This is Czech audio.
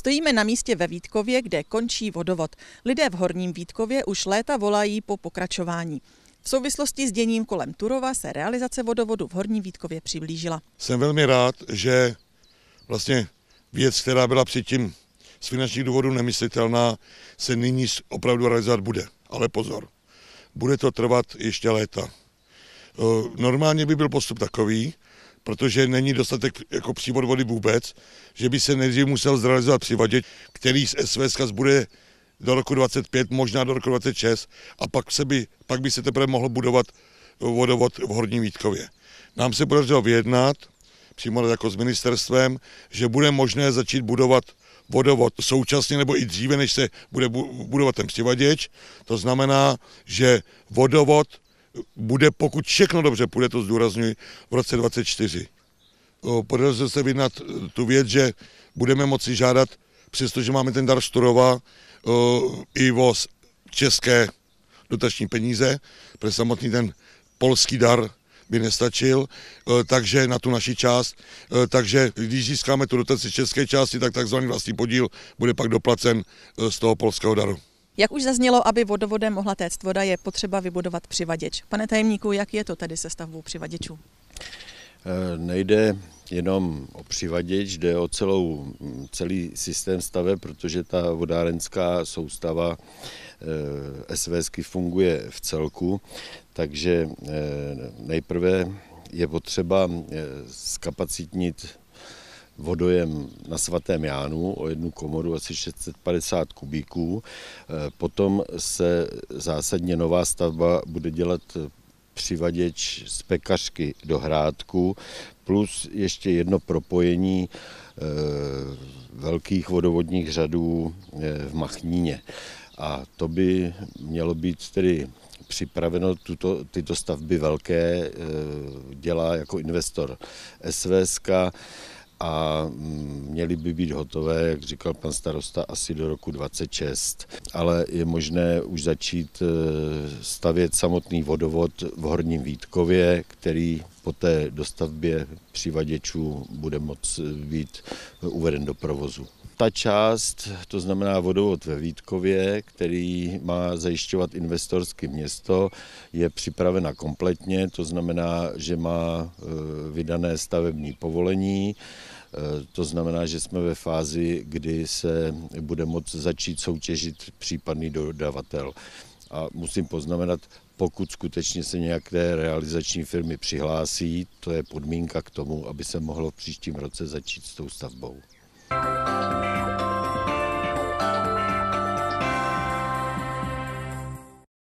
Stojíme na místě ve Vítkově, kde končí vodovod. Lidé v Horním Vítkově už léta volají po pokračování. V souvislosti s děním kolem Turova se realizace vodovodu v horním Vítkově přiblížila. Jsem velmi rád, že vlastně věc, která byla předtím z finančních důvodů nemyslitelná, se nyní opravdu realizovat bude. Ale pozor, bude to trvat ještě léta. E, normálně by byl postup takový, protože není dostatek jako přívod vody vůbec, že by se nejdřív musel zrealizovat přivaděč, který z zkaz bude do roku 25, možná do roku 26 a pak, se by, pak by se teprve mohl budovat vodovod v Horní Vítkově. Nám se podařilo vyjednat, přímo jako s ministerstvem, že bude možné začít budovat vodovod současně nebo i dříve, než se bude budovat ten přivaděč. To znamená, že vodovod bude, pokud všechno dobře půjde, to zdůrazňuji, v roce 2024. Podařilo se vyjednat e, tu věc, že budeme moci žádat, přestože máme ten dar Šturova, e, i o české dotační peníze, protože samotný ten polský dar by nestačil, e, takže na tu naši část, takže když získáme tu dotaci české části, tak takzvaný vlastní podíl bude pak doplacen z toho polského daru. Jak už zaznělo, aby vodovodem mohla téct voda, je potřeba vybudovat přivaděč. Pane tajemníku, jak je to tedy se stavbou přivaděčů? Eh, nejde jenom o přivaděč, jde o celou, mm, celý systém stave, protože ta vodárenská soustava eh, SVSky funguje v celku, takže eh, nejprve je potřeba skapacitnit vodojem na svatém Jánu o jednu komoru asi 650 kubíků. E, potom se zásadně nová stavba bude dělat přivaděč z pekařky do Hrádku, plus ještě jedno propojení e, velkých vodovodních řadů e, v Machníně. A to by mělo být tedy připraveno. Tuto, tyto stavby velké dělá jako investor SVSK a mm, měly by být hotové, jak říkal pan starosta, asi do roku 26. Ale je možné už začít e, stavět samotný vodovod v Horním Vítkově, který po té dostavbě přivaděčů bude moct být uveden do provozu ta část, to znamená vodovod ve Vítkově, který má zajišťovat investorské město, je připravena kompletně, to znamená, že má eh, vydané stavební povolení, eh, to znamená, že jsme ve fázi, kdy se bude moct začít soutěžit případný dodavatel. A musím poznamenat, pokud skutečně se nějaké realizační firmy přihlásí, to je podmínka k tomu, aby se mohlo v příštím roce začít s tou stavbou. Thank you.